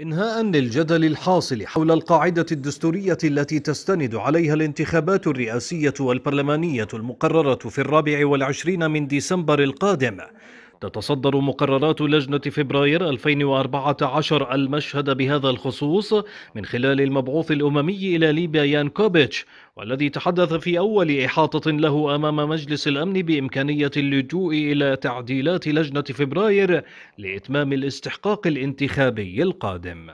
انهاء للجدل الحاصل حول القاعده الدستوريه التي تستند عليها الانتخابات الرئاسيه والبرلمانيه المقرره في الرابع والعشرين من ديسمبر القادم تتصدر مقررات لجنة فبراير 2014 المشهد بهذا الخصوص من خلال المبعوث الأممي إلى ليبيا يان كوبيتش والذي تحدث في أول إحاطة له أمام مجلس الأمن بإمكانية اللجوء إلى تعديلات لجنة فبراير لإتمام الاستحقاق الانتخابي القادم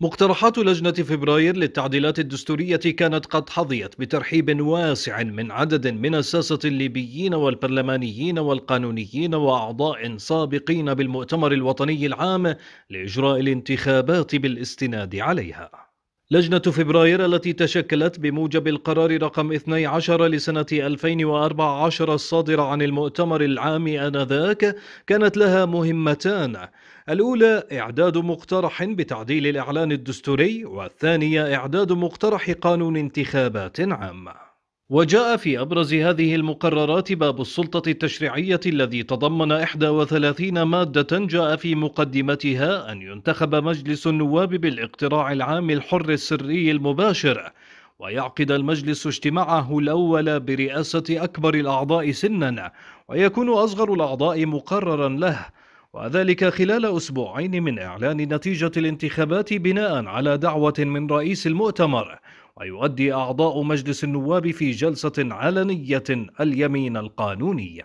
مقترحات لجنة فبراير للتعديلات الدستورية كانت قد حظيت بترحيب واسع من عدد من الساسة الليبيين والبرلمانيين والقانونيين وأعضاء سابقين بالمؤتمر الوطني العام لإجراء الانتخابات بالاستناد عليها لجنة فبراير التي تشكلت بموجب القرار رقم 12 لسنة 2014 الصادر عن المؤتمر العام آنذاك كانت لها مهمتان الأولى إعداد مقترح بتعديل الإعلان الدستوري والثانية إعداد مقترح قانون انتخابات عامة وجاء في أبرز هذه المقررات باب السلطة التشريعية الذي تضمن 31 مادة جاء في مقدمتها أن ينتخب مجلس النواب بالاقتراع العام الحر السري المباشر ويعقد المجلس اجتماعه الأول برئاسة أكبر الأعضاء سنا ويكون أصغر الأعضاء مقررا له وذلك خلال أسبوعين من إعلان نتيجة الانتخابات بناء على دعوة من رئيس المؤتمر ويؤدي أعضاء مجلس النواب في جلسة علنية اليمين القانونية.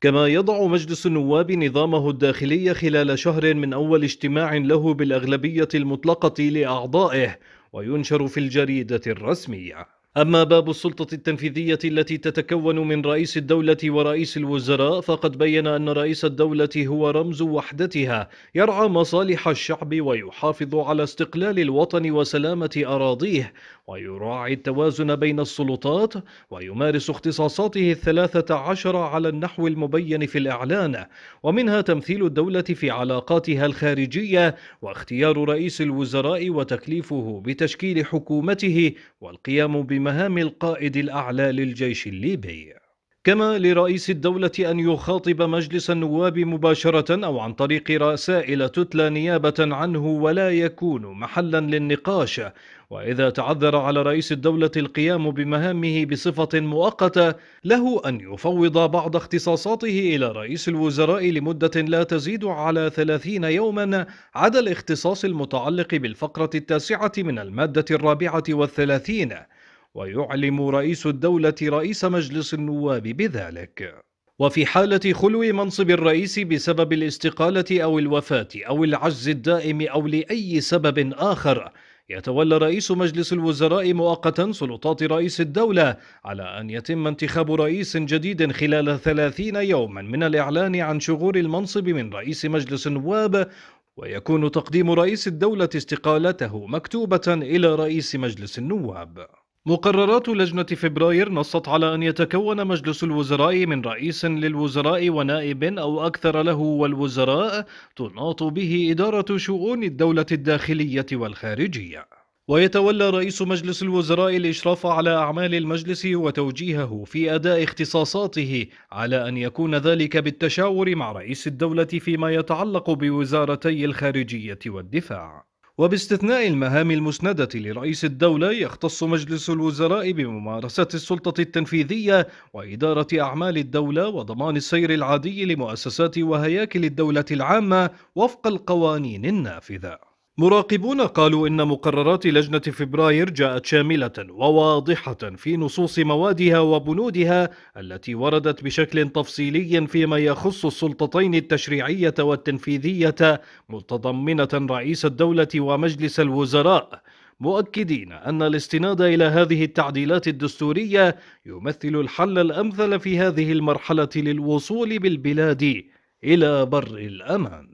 كما يضع مجلس النواب نظامه الداخلي خلال شهر من أول اجتماع له بالأغلبية المطلقة لأعضائه وينشر في الجريدة الرسمية أما باب السلطة التنفيذية التي تتكون من رئيس الدولة ورئيس الوزراء فقد بين أن رئيس الدولة هو رمز وحدتها يرعى مصالح الشعب ويحافظ على استقلال الوطن وسلامة أراضيه ويراعي التوازن بين السلطات ويمارس اختصاصاته الثلاثة عشر على النحو المبين في الإعلان ومنها تمثيل الدولة في علاقاتها الخارجية واختيار رئيس الوزراء وتكليفه بتشكيل حكومته والقيام بما مهام القائد الأعلى للجيش الليبي كما لرئيس الدولة أن يخاطب مجلس النواب مباشرة أو عن طريق رسائل تتلى نيابة عنه ولا يكون محلا للنقاش وإذا تعذر على رئيس الدولة القيام بمهامه بصفة مؤقتة له أن يفوض بعض اختصاصاته إلى رئيس الوزراء لمدة لا تزيد على 30 يوما عدا الاختصاص المتعلق بالفقرة التاسعة من المادة الرابعة والثلاثين ويعلم رئيس الدولة رئيس مجلس النواب بذلك وفي حالة خلو منصب الرئيس بسبب الاستقالة أو الوفاة أو العجز الدائم أو لأي سبب آخر يتولى رئيس مجلس الوزراء مؤقتا سلطات رئيس الدولة على أن يتم انتخاب رئيس جديد خلال ثلاثين يوما من الإعلان عن شغور المنصب من رئيس مجلس النواب ويكون تقديم رئيس الدولة استقالته مكتوبة إلى رئيس مجلس النواب مقررات لجنة فبراير نصت على أن يتكون مجلس الوزراء من رئيس للوزراء ونائب أو أكثر له والوزراء تناط به إدارة شؤون الدولة الداخلية والخارجية ويتولى رئيس مجلس الوزراء الإشراف على أعمال المجلس وتوجيهه في أداء اختصاصاته على أن يكون ذلك بالتشاور مع رئيس الدولة فيما يتعلق بوزارتي الخارجية والدفاع وباستثناء المهام المسندة لرئيس الدولة يختص مجلس الوزراء بممارسة السلطة التنفيذية وإدارة أعمال الدولة وضمان السير العادي لمؤسسات وهياكل الدولة العامة وفق القوانين النافذة مراقبون قالوا إن مقررات لجنة فبراير جاءت شاملة وواضحة في نصوص موادها وبنودها التي وردت بشكل تفصيلي فيما يخص السلطتين التشريعية والتنفيذية متضمنة رئيس الدولة ومجلس الوزراء مؤكدين أن الاستناد إلى هذه التعديلات الدستورية يمثل الحل الأمثل في هذه المرحلة للوصول بالبلاد إلى بر الأمان